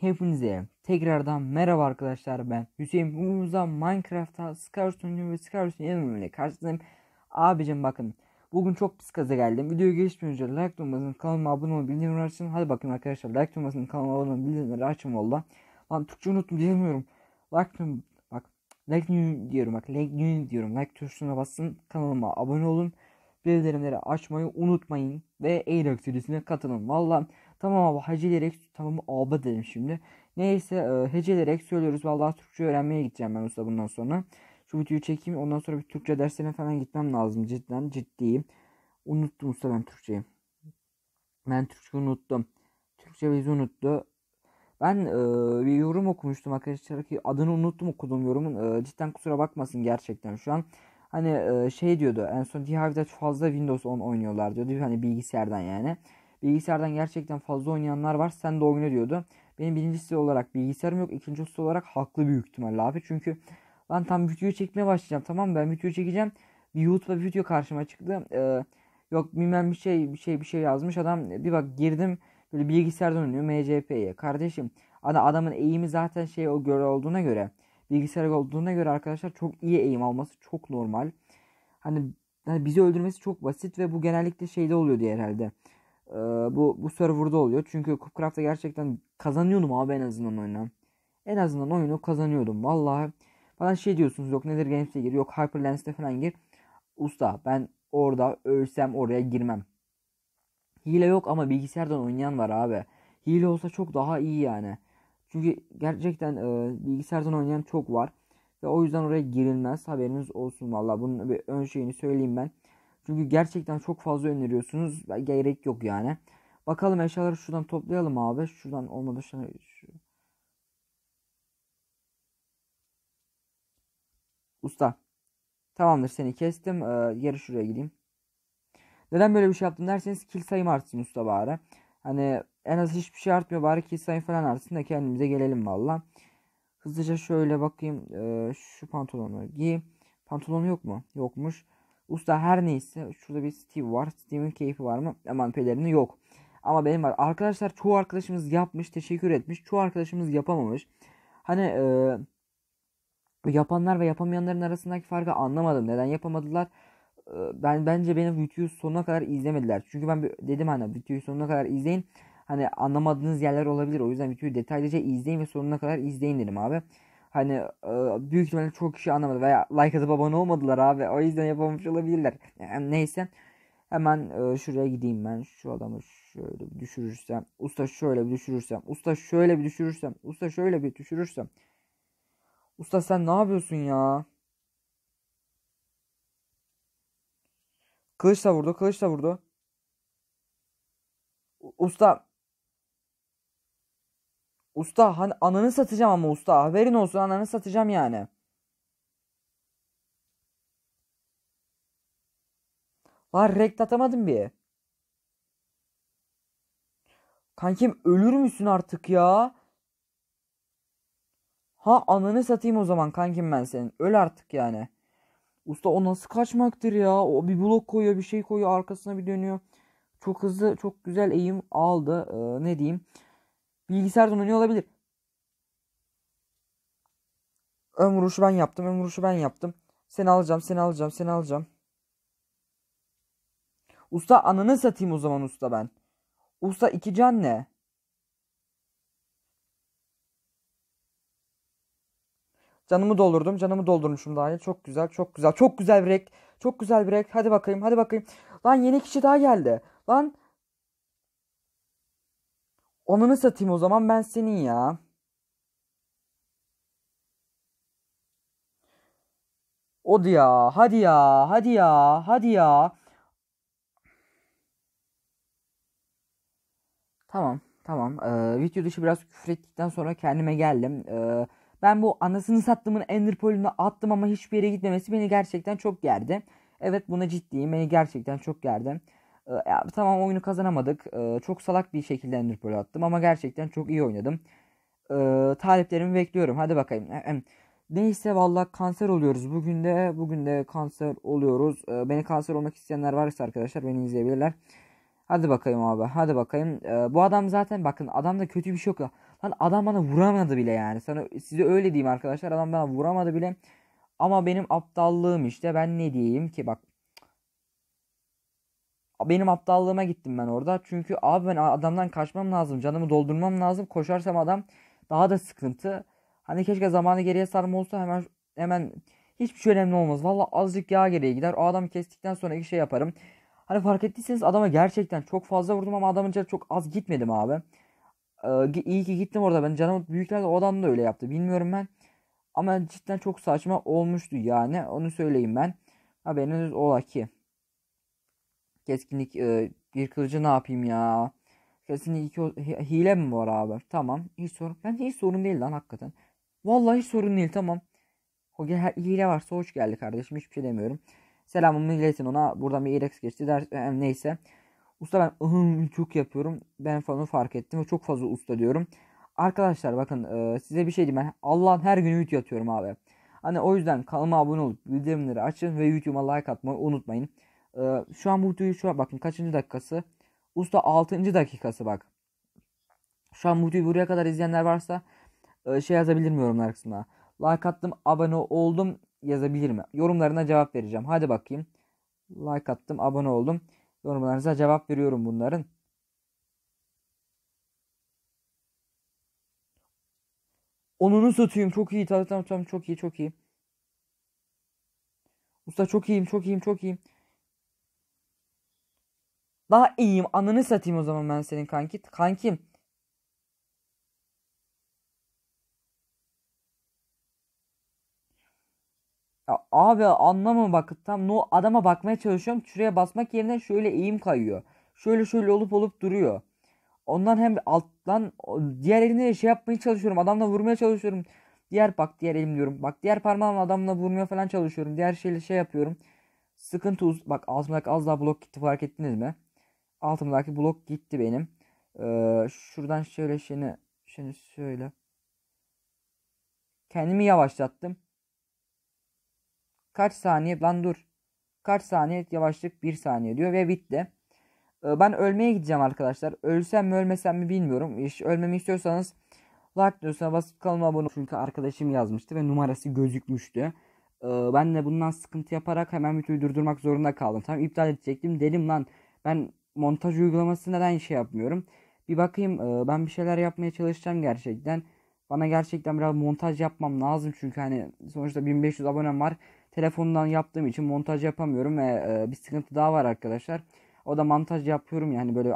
Hepinize tekrardan merhaba arkadaşlar ben Hüseyin. Bugün Minecraft'ta Scarson'un ve Scarson'un yenilmeyle karşınızdayım. Abicim bakın bugün çok pis kaza geldim. Videoya geçmeden önce like durmasını kanalıma abone olun bildirimleri açın. Hadi bakın arkadaşlar like durmasını kanalıma abone olun bildirimleri açın valla. Lan Türkçe unuttum diyemiyorum. Like tüm bak like new diyorum bak like new diyorum. Like tuşuna basın kanalıma abone olun. Bildirimleri açmayı unutmayın ve Eylül serisine katılın. valla. Tamam abi heceleyerek tamam abi dedim şimdi. Neyse e, heceleyerek söylüyoruz. Vallahi Türkçe öğrenmeye gideceğim ben usta bundan sonra. Şu videoyu çekeyim ondan sonra bir Türkçe derslerine falan gitmem lazım cidden ciddiyim. Unuttum usta ben Türkçeyi. Ben Türkçe unuttum. Türkçe bizi unuttu. Ben e, bir yorum okumuştum arkadaşlar ki adını unuttum okuduğum yorumun. E, cidden kusura bakmasın gerçekten şu an. Hani e, şey diyordu en son Dihav'da fazla Windows 10 oynuyorlar diyordu. Hani bilgisayardan yani. Bilgisayardan gerçekten fazla oynayanlar var. Sen de oyna diyordu. Benim birincisi olarak bilgisayarım yok. İkincisi olarak haklı büyük ihtimalle abi. Çünkü ben tam video çekmeye başlayacağım. Tamam Ben video çekeceğim. Bir YouTube'da bir video karşıma çıktı. Ee, yok bilmem bir şey bir şey bir şey yazmış adam. Bir bak girdim. Böyle bilgisayardan oynuyor MCP'ye. Kardeşim adamın eğimi zaten şey o göre olduğuna göre bilgisayar olduğuna göre arkadaşlar çok iyi eğim alması çok normal. Hani, hani bizi öldürmesi çok basit ve bu genellikle şeyde oluyor diye herhalde. Ee, bu bu serverda oluyor. Çünkü Cupcraft'ta gerçekten kazanıyordum abi en azından oyunu. En azından oyunu kazanıyordum. Vallahi bana şey diyorsunuz yok nedir Games'e gir yok Hyperlens'te falan gir. Usta ben orada ölsem oraya girmem. Hile yok ama bilgisayardan oynayan var abi. Hile olsa çok daha iyi yani. Çünkü gerçekten e, bilgisayardan oynayan çok var. Ve o yüzden oraya girilmez. Haberiniz olsun valla. Bunun bir ön şeyini söyleyeyim ben. Çünkü gerçekten çok fazla öneriyorsunuz. Gerek yok yani. Bakalım eşyaları şuradan toplayalım abi. Şuradan olmadı şuna. Usta. Tamamdır seni kestim. Ee, geri şuraya gideyim. Neden böyle bir şey yaptım derseniz kill sayım artsın usta bari. Hani en az hiçbir şey artmıyor bari kill sayım falan artsın da kendimize gelelim valla. Hızlıca şöyle bakayım. Ee, şu pantolonu giy. Pantolonu yok mu? Yokmuş. Usta her neyse şurada bir Steve var. Steve'in keyfi var mı? Aman pelerini yok. Ama benim var. Arkadaşlar çoğu arkadaşımız yapmış teşekkür etmiş. Çoğu arkadaşımız yapamamış. Hani e, yapanlar ve yapamayanların arasındaki farkı anlamadım. Neden yapamadılar? E, ben bence benim videoyu sonuna kadar izlemediler. Çünkü ben dedim hani videoyu sonuna kadar izleyin. Hani anlamadığınız yerler olabilir. O yüzden videoyu detaylıca izleyin ve sonuna kadar izleyin dedim abi. Hani e, büyük ihtimalle çok kişi anlamadı veya like atıp abone olmadılar abi. O yüzden yapamamış olabilirler. Yani neyse. Hemen e, şuraya gideyim ben. Şu adamı şöyle bir düşürürsem. Usta şöyle bir düşürürsem. Usta şöyle bir düşürürsem. Usta şöyle bir düşürürsem. Usta sen ne yapıyorsun ya? Kılıç da vurdu. kılıç da vurdu. Usta Usta hani ananı satacağım ama usta. Haberin olsun ananı satacağım yani. Lan rekt atamadım bir. Kankim ölür müsün artık ya? Ha ananı satayım o zaman kankim ben senin. Öl artık yani. Usta o nasıl kaçmaktır ya? O bir blok koyuyor bir şey koyuyor arkasına bir dönüyor. Çok hızlı çok güzel eğim aldı. Ee, ne diyeyim? Bilgisayardan oynuyor olabilir. Ön vuruşu ben yaptım. Ön vuruşu ben yaptım. Seni alacağım. Seni alacağım. Seni alacağım. Usta ananı satayım o zaman usta ben. Usta iki can ne? Canımı doldurdum. Canımı doldurmuşum daha. Çok güzel. Çok güzel. Çok güzel bir rek. Çok güzel bir rek. Hadi bakayım. Hadi bakayım. Lan yeni kişi daha geldi. Lan Onunu satayım o zaman ben senin ya. O ya, hadi ya, hadi ya, hadi ya. Tamam, tamam. Ee, video dışı biraz küfür ettikten sonra kendime geldim. Ee, ben bu anasını sattığımın Enderpearl'ünü attım ama hiçbir yere gitmemesi beni gerçekten çok gerdi. Evet buna ciddiyim. Beni gerçekten çok gerdi. Ee, ya, tamam oyunu kazanamadık. E, çok salak bir şekilde Ender attım ama gerçekten çok iyi oynadım. E, ee, taleplerimi bekliyorum. Hadi bakayım. Neyse valla kanser oluyoruz. Bugün de bugün de kanser oluyoruz. E, beni kanser olmak isteyenler varsa arkadaşlar beni izleyebilirler. Hadi bakayım abi. Hadi bakayım. E, bu adam zaten bakın adamda kötü bir şey yok. Lan adam bana vuramadı bile yani. Sana size öyle diyeyim arkadaşlar. Adam bana vuramadı bile. Ama benim aptallığım işte ben ne diyeyim ki bak benim aptallığıma gittim ben orada. Çünkü abi ben adamdan kaçmam lazım. Canımı doldurmam lazım. Koşarsam adam daha da sıkıntı. Hani keşke zamanı geriye sarma olsa hemen hemen hiçbir şey önemli olmaz. Valla azıcık yağ geriye gider. O adamı kestikten sonra iki şey yaparım. Hani fark ettiyseniz adama gerçekten çok fazla vurdum ama adamın canı çok az gitmedim abi. Ee, iyi ki gittim orada. Ben canım büyükler de o adam da öyle yaptı. Bilmiyorum ben. Ama cidden çok saçma olmuştu yani. Onu söyleyeyim ben. Haberiniz ola ki. Keskinlik e, bir kılıcı ne yapayım ya? Keskinlik iki, hile mi var abi? Tamam. Hiç sorun. ben hiç sorun değil lan hakikaten. Vallahi hiç sorun değil tamam. O hile varsa hoş geldi kardeşim. Hiçbir şey demiyorum. Selamımı iletin ona. Buradan bir irex geçti. Der, e, neyse. Usta ben ıhım çok yapıyorum. Ben falan fark ettim ve çok fazla usta diyorum. Arkadaşlar bakın e, size bir şey diyeyim. Ben Allah'ın her günü video atıyorum abi. Hani o yüzden kanalıma abone olup bildirimleri açın ve YouTube'a like atmayı unutmayın. Ee, şu an bu videoyu şu an bakın kaçıncı dakikası? Usta 6. dakikası bak. Şu an bu videoyu buraya kadar izleyenler varsa e, şey yazabilir mi yorumlar kısmına? Like attım, abone oldum yazabilir mi? Yorumlarına cevap vereceğim. Hadi bakayım. Like attım, abone oldum. Yorumlarınıza cevap veriyorum bunların. Onunu satayım. Çok iyi. Tamam tamam çok iyi çok iyi. Usta çok iyiyim çok iyiyim çok iyiyim. Daha iyiyim. Ananı satayım o zaman ben senin kanki. Kankim. Ya abi anlama bak. Tam no adama bakmaya çalışıyorum. Şuraya basmak yerine şöyle eğim kayıyor. Şöyle şöyle olup olup duruyor. Ondan hem alttan diğer elimle şey yapmaya çalışıyorum. Adamla vurmaya çalışıyorum. Diğer bak diğer elim diyorum. Bak diğer parmağımla adamla vurmaya falan çalışıyorum. Diğer şeyle şey yapıyorum. Sıkıntı uz bak ağzımdaki az daha blok gitti fark ettiniz mi? altımdaki blok gitti benim. Ee, şuradan şöyle şimdi şimdi şöyle. Kendimi yavaşlattım. Kaç saniye lan dur. Kaç saniye yavaşlık bir saniye diyor ve bitti. Ee, ben ölmeye gideceğim arkadaşlar. Ölsem mi ölmesem mi bilmiyorum. İş, ölmemi istiyorsanız like diyorsa basıp kanalıma abone Çünkü arkadaşım yazmıştı ve numarası gözükmüştü. Ee, ben de bundan sıkıntı yaparak hemen videoyu durdurmak zorunda kaldım. Tam iptal edecektim. Dedim lan ben montaj uygulaması neden şey yapmıyorum? Bir bakayım e, ben bir şeyler yapmaya çalışacağım gerçekten. Bana gerçekten biraz montaj yapmam lazım çünkü hani sonuçta 1500 abonem var. Telefondan yaptığım için montaj yapamıyorum ve e, bir sıkıntı daha var arkadaşlar. O da montaj yapıyorum yani böyle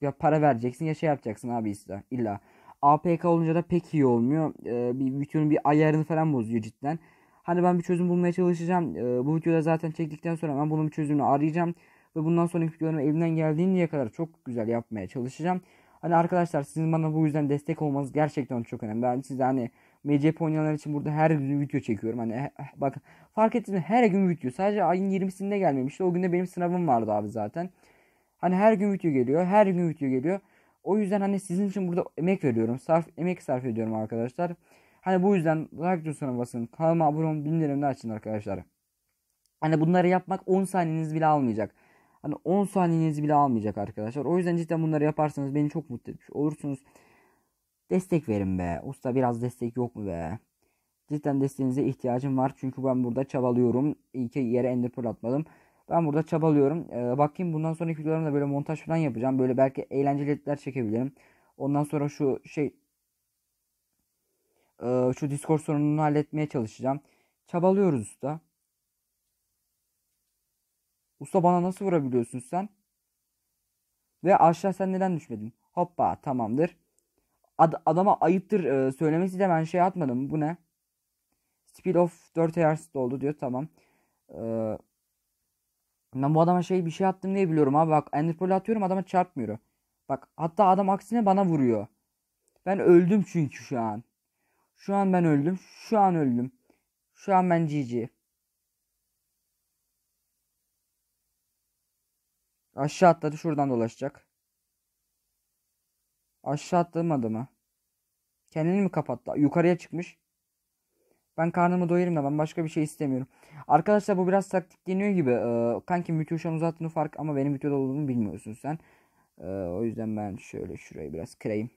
ya para vereceksin ya şey yapacaksın abi işte illa. APK olunca da pek iyi olmuyor. E, bir videonun bir ayarını falan bozuyor cidden. Hani ben bir çözüm bulmaya çalışacağım. bu videoda zaten çektikten sonra ben bunun bir çözümünü arayacağım. Ve bundan sonra videolarımı elimden geldiğince kadar çok güzel yapmaya çalışacağım. Hani arkadaşlar sizin bana bu yüzden destek olmanız gerçekten çok önemli. Ben size hani MCP oynayanlar için burada her gün video çekiyorum. Hani bak fark ettiniz mi? Her gün video. Sadece ayın 20'sinde gelmemişti. O günde benim sınavım vardı abi zaten. Hani her gün video geliyor. Her gün video geliyor. O yüzden hani sizin için burada emek veriyorum. Sarf, emek sarf ediyorum arkadaşlar. Hani bu yüzden like tuşuna basın. Kanalıma abone olun. Bildirimleri açın arkadaşlar. Hani bunları yapmak 10 saniyeniz bile almayacak. Hani 10 saniyenizi bile almayacak arkadaşlar. O yüzden cidden bunları yaparsanız beni çok mutlu etmiş olursunuz. Destek verin be. Usta biraz destek yok mu be? Cidden desteğinize ihtiyacım var. Çünkü ben burada çabalıyorum. İyi ki yere ender pearl atmadım. Ben burada çabalıyorum. Ee, bakayım bundan sonraki videolarımda böyle montaj falan yapacağım. Böyle belki eğlenceli editler çekebilirim. Ondan sonra şu şey ee, şu Discord sorununu halletmeye çalışacağım. Çabalıyoruz usta. Usta bana nasıl vurabiliyorsun sen? Ve aşağı sen neden düşmedin? Hoppa tamamdır. Ad adama ayıptır e, söylemesi de ben şey atmadım. Bu ne? Speed of 4 years oldu diyor. Tamam. Ee, ben bu adama şey bir şey attım diye biliyorum abi. Bak Enderpearl atıyorum adama çarpmıyor. Bak hatta adam aksine bana vuruyor. Ben öldüm çünkü şu an. Şu an ben öldüm. Şu an öldüm. Şu an ben GG. Aşağı atladı şuradan dolaşacak. Aşağı atlamadı mı? Kendini mi kapattı? Yukarıya çıkmış. Ben karnımı doyurayım da ben başka bir şey istemiyorum. Arkadaşlar bu biraz taktik deniyor gibi. Ee, kanki müthiş şu an uzattığını fark ama benim müthiş olduğunu bilmiyorsun sen. Ee, o yüzden ben şöyle şurayı biraz kırayım.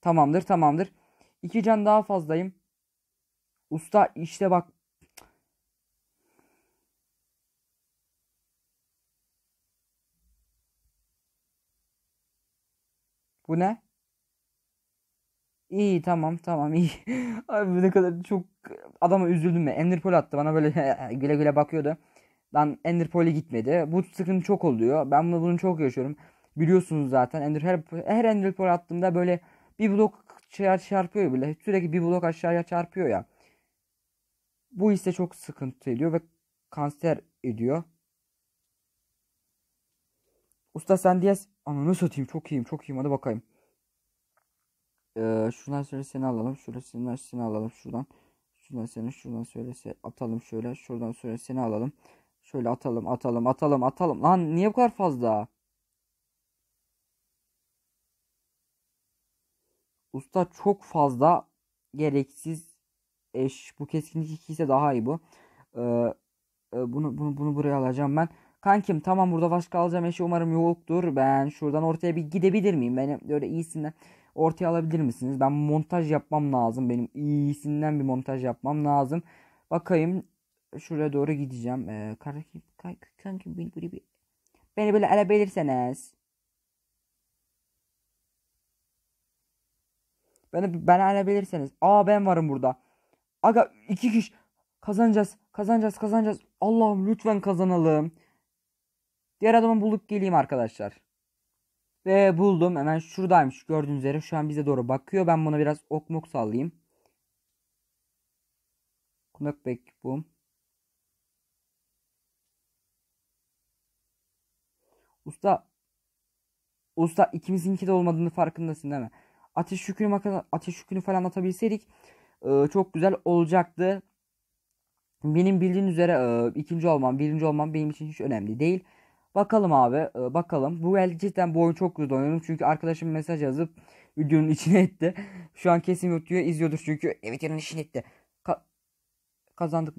Tamamdır tamamdır. İki can daha fazlayım. Usta işte bak Bu ne? İyi tamam tamam iyi. Abi ne kadar çok adama üzüldüm ben. Ender attı bana böyle güle güle bakıyordu. Lan Ender gitmedi. Bu sıkıntı çok oluyor. Ben bunu, bunu çok yaşıyorum. Biliyorsunuz zaten Ender her, her Ender attığımda böyle bir blok çarpıyor bile. Sürekli bir blok aşağıya çarpıyor ya. Bu ise çok sıkıntı ediyor ve kanser ediyor. Usta sen diyes ama nasıl satayım çok iyiyim çok iyiyim hadi bakayım. Ee, şuradan şöyle seni alalım. Şuradan seni alalım şuradan. Şuradan seni şuradan söylese atalım şöyle. Şuradan söyle seni alalım. Şöyle atalım atalım atalım atalım. Lan niye bu kadar fazla? Usta çok fazla gereksiz eş. Bu keskinlik 2 ise daha iyi bu. Ee, e, bunu, bunu, bunu buraya alacağım ben. Kankim tamam burada başka alacağım eşi umarım yoktur. Ben şuradan ortaya bir gidebilir miyim? Beni böyle iyisinden ortaya alabilir misiniz? Ben montaj yapmam lazım. Benim iyisinden bir montaj yapmam lazım. Bakayım şuraya doğru gideceğim. Ee, kankim, kankim beni böyle bir... Beni böyle alabilirseniz. Beni, beni belirseniz. Aa ben varım burada. Aga iki kişi kazanacağız. Kazanacağız kazanacağız. Allah'ım lütfen kazanalım. Diğer adamı bulup geleyim arkadaşlar. Ve buldum. Hemen şuradaymış. Gördüğünüz üzere şu an bize doğru bakıyor. Ben buna biraz ok mok sallayayım. Knockback boom. Usta Usta ikimizinki de olmadığını farkındasın değil mi? Ateş yükünü, ateş yükünü falan atabilseydik e, çok güzel olacaktı. Benim bildiğin üzere e, ikinci olmam, birinci olmam benim için hiç önemli değil. Bakalım abi e, bakalım. Bu gerçekten cidden bu oyun çok güzel oynuyorum. Çünkü arkadaşım mesaj yazıp videonun içine etti. Şu an kesin yutuyor izliyordur çünkü evet yerin işini etti. Ka kazandık.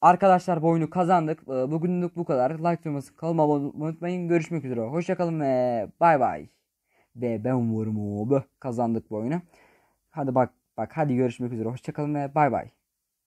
Arkadaşlar bu oyunu kazandık. E, bugünlük bu kadar. Like durması kalma abone unutmayın. Görüşmek üzere. Hoşçakalın ve bay bay. Ve ben varım abi. Kazandık bu oyunu. Hadi bak bak hadi görüşmek üzere. Hoşçakalın ve bay bay.